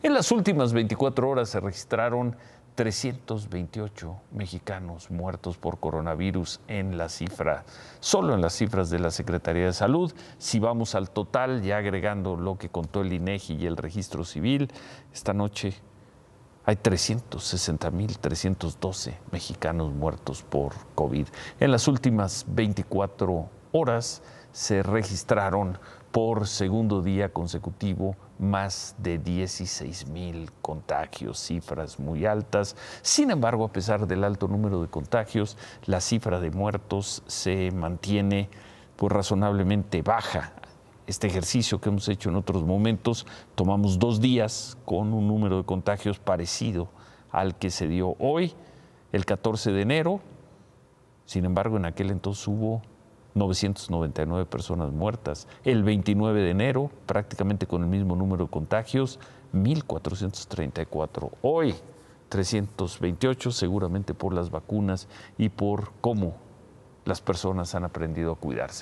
En las últimas 24 horas se registraron 328 mexicanos muertos por coronavirus en la cifra, solo en las cifras de la Secretaría de Salud. Si vamos al total, ya agregando lo que contó el INEGI y el registro civil, esta noche hay 360.312 mexicanos muertos por COVID. En las últimas 24 horas se registraron por segundo día consecutivo más de 16 mil contagios, cifras muy altas. Sin embargo, a pesar del alto número de contagios, la cifra de muertos se mantiene pues, razonablemente baja. Este ejercicio que hemos hecho en otros momentos, tomamos dos días con un número de contagios parecido al que se dio hoy, el 14 de enero. Sin embargo, en aquel entonces hubo 999 personas muertas. El 29 de enero, prácticamente con el mismo número de contagios, 1.434. Hoy, 328, seguramente por las vacunas y por cómo las personas han aprendido a cuidarse.